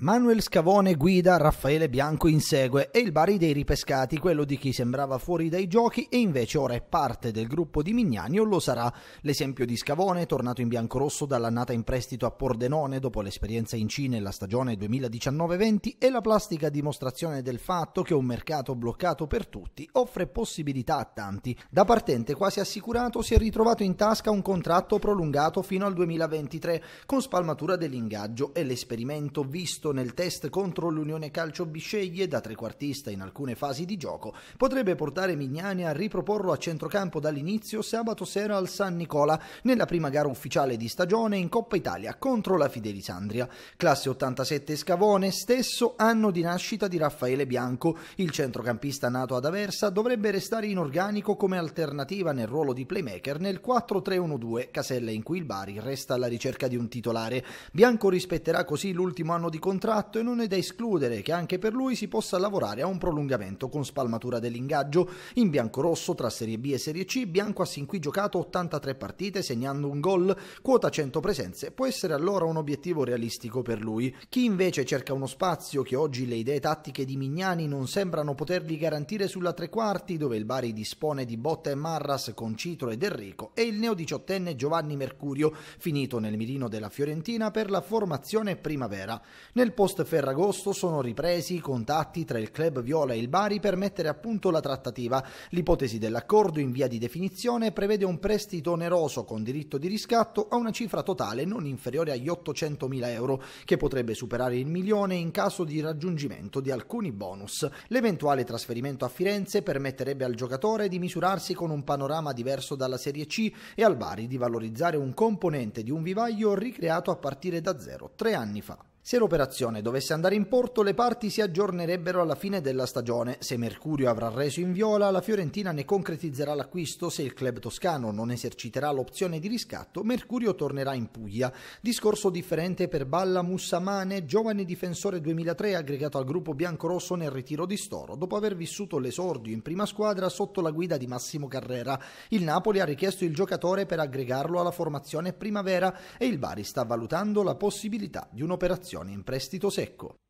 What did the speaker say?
Manuel Scavone guida, Raffaele Bianco insegue e il Bari dei ripescati, quello di chi sembrava fuori dai giochi e invece ora è parte del gruppo di Mignani o lo sarà. L'esempio di Scavone, tornato in biancorosso dall'annata in prestito a Pordenone dopo l'esperienza in Cina e la stagione 2019-20 è la plastica dimostrazione del fatto che un mercato bloccato per tutti offre possibilità a tanti. Da partente quasi assicurato si è ritrovato in tasca un contratto prolungato fino al 2023 con spalmatura dell'ingaggio e l'esperimento visto visto nel test contro l'Unione Calcio Bisceglie da trequartista in alcune fasi di gioco, potrebbe portare Mignani a riproporlo a centrocampo dall'inizio sabato sera al San Nicola nella prima gara ufficiale di stagione in Coppa Italia contro la Fidelisandria. Classe 87 Scavone, stesso anno di nascita di Raffaele Bianco, il centrocampista nato ad Aversa dovrebbe restare in organico come alternativa nel ruolo di playmaker nel 4-3-1-2, casella in cui il Bari resta alla ricerca di un titolare. Bianco rispetterà così l'ultimo anno di contratto contratto e non è da escludere che anche per lui si possa lavorare a un prolungamento con spalmatura dell'ingaggio. In bianco-rosso tra Serie B e Serie C, Bianco ha sin qui giocato 83 partite segnando un gol, quota 100 presenze, può essere allora un obiettivo realistico per lui. Chi invece cerca uno spazio che oggi le idee tattiche di Mignani non sembrano potergli garantire sulla tre quarti, dove il Bari dispone di Botta e Marras con Citro ed Enrico, e il neo diciottenne Giovanni Mercurio, finito nel mirino della Fiorentina per la formazione primavera. Nel nel post Ferragosto sono ripresi i contatti tra il club Viola e il Bari per mettere a punto la trattativa. L'ipotesi dell'accordo in via di definizione prevede un prestito oneroso con diritto di riscatto a una cifra totale non inferiore agli 800.000 euro, che potrebbe superare il milione in caso di raggiungimento di alcuni bonus. L'eventuale trasferimento a Firenze permetterebbe al giocatore di misurarsi con un panorama diverso dalla Serie C e al Bari di valorizzare un componente di un vivaio ricreato a partire da zero tre anni fa. Se l'operazione dovesse andare in porto, le parti si aggiornerebbero alla fine della stagione. Se Mercurio avrà reso in viola, la Fiorentina ne concretizzerà l'acquisto. Se il club toscano non eserciterà l'opzione di riscatto, Mercurio tornerà in Puglia. Discorso differente per Balla Mussamane, giovane difensore 2003 aggregato al gruppo biancorosso nel ritiro di Storo, dopo aver vissuto l'esordio in prima squadra sotto la guida di Massimo Carrera. Il Napoli ha richiesto il giocatore per aggregarlo alla formazione primavera e il Bari sta valutando la possibilità di un'operazione in prestito secco.